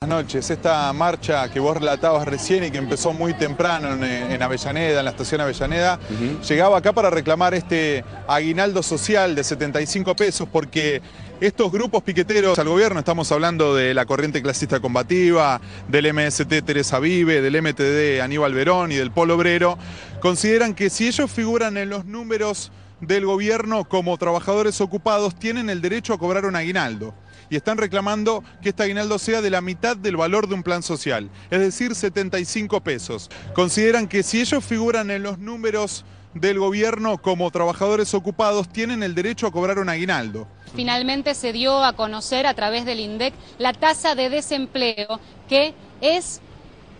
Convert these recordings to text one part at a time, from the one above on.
Buenas noches. Esta marcha que vos relatabas recién y que empezó muy temprano en, Avellaneda, en la estación Avellaneda, llegaba acá para reclamar este aguinaldo social de 75 pesos porque estos grupos piqueteros al gobierno, estamos hablando de la corriente clasista combativa, del MST Teresa Vive, del MTD Aníbal Verón y del Polo Obrero, consideran que si ellos figuran en los números del gobierno como trabajadores ocupados, tienen el derecho a cobrar un aguinaldo y están reclamando que este aguinaldo sea de la mitad del valor de un plan social, es decir, 75 pesos. Consideran que si ellos figuran en los números del gobierno como trabajadores ocupados tienen el derecho a cobrar un aguinaldo. Finalmente se dio a conocer a través del INDEC la tasa de desempleo que es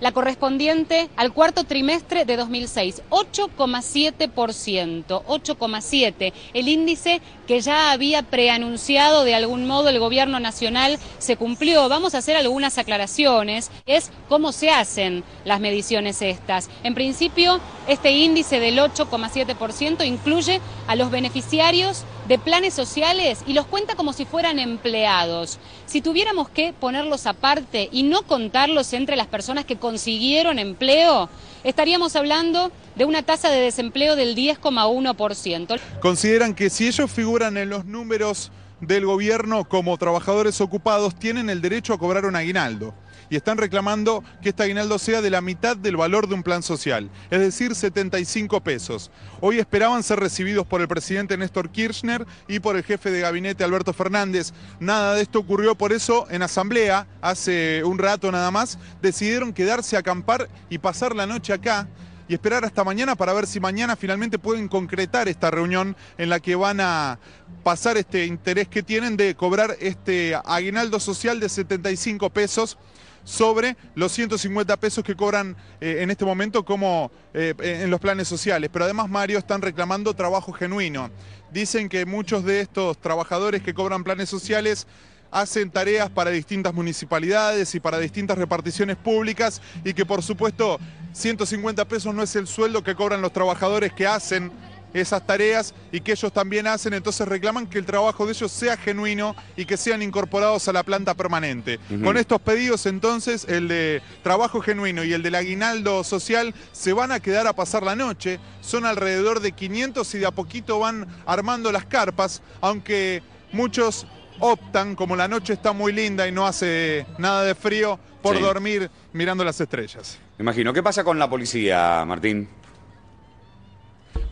la correspondiente al cuarto trimestre de 2006, 8,7%, 8,7%, el índice que ya había preanunciado de algún modo el gobierno nacional se cumplió. Vamos a hacer algunas aclaraciones, es cómo se hacen las mediciones estas. En principio, este índice del 8,7% incluye a los beneficiarios de planes sociales y los cuenta como si fueran empleados. Si tuviéramos que ponerlos aparte y no contarlos entre las personas que consiguieron empleo, estaríamos hablando de una tasa de desempleo del 10,1%. Consideran que si ellos figuran en los números del gobierno como trabajadores ocupados tienen el derecho a cobrar un aguinaldo y están reclamando que este aguinaldo sea de la mitad del valor de un plan social, es decir, 75 pesos. Hoy esperaban ser recibidos por el presidente Néstor Kirchner y por el jefe de gabinete Alberto Fernández. Nada de esto ocurrió, por eso en asamblea, hace un rato nada más, decidieron quedarse a acampar y pasar la noche acá y esperar hasta mañana para ver si mañana finalmente pueden concretar esta reunión en la que van a pasar este interés que tienen de cobrar este aguinaldo social de 75 pesos sobre los 150 pesos que cobran eh, en este momento como eh, en los planes sociales. Pero además, Mario, están reclamando trabajo genuino. Dicen que muchos de estos trabajadores que cobran planes sociales hacen tareas para distintas municipalidades y para distintas reparticiones públicas y que por supuesto 150 pesos no es el sueldo que cobran los trabajadores que hacen esas tareas y que ellos también hacen, entonces reclaman que el trabajo de ellos sea genuino y que sean incorporados a la planta permanente. Con estos pedidos entonces, el de trabajo genuino y el del aguinaldo social se van a quedar a pasar la noche, son alrededor de 500 y de a poquito van armando las carpas, aunque muchos optan, como la noche está muy linda y no hace nada de frío, por dormir mirando las estrellas. Me imagino, ¿qué pasa con la policía, Martín?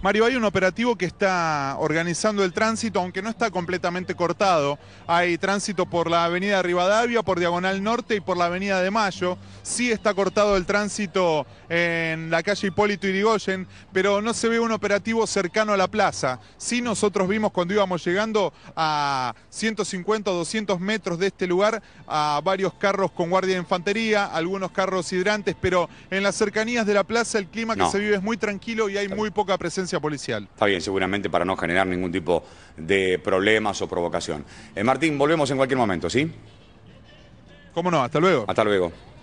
Mario, hay un operativo que está organizando el tránsito, aunque no está completamente cortado. Hay tránsito por la avenida Rivadavia, por Diagonal Norte y por la avenida de Mayo. Sí está cortado el tránsito en la calle Hipólito Yrigoyen, pero no se ve un operativo cercano a la plaza. Sí nosotros vimos cuando íbamos llegando a 150 o 200 metros de este lugar a varios carros con guardia de infantería, algunos carros hidrantes, pero en las cercanías de la plaza el clima que se vive es muy tranquilo y hay muy poca presencia policial. Está bien, seguramente para no generar ningún tipo de problemas o provocación. Eh, Martín, volvemos en cualquier momento, ¿sí? ¿Cómo no? Hasta luego. Hasta luego.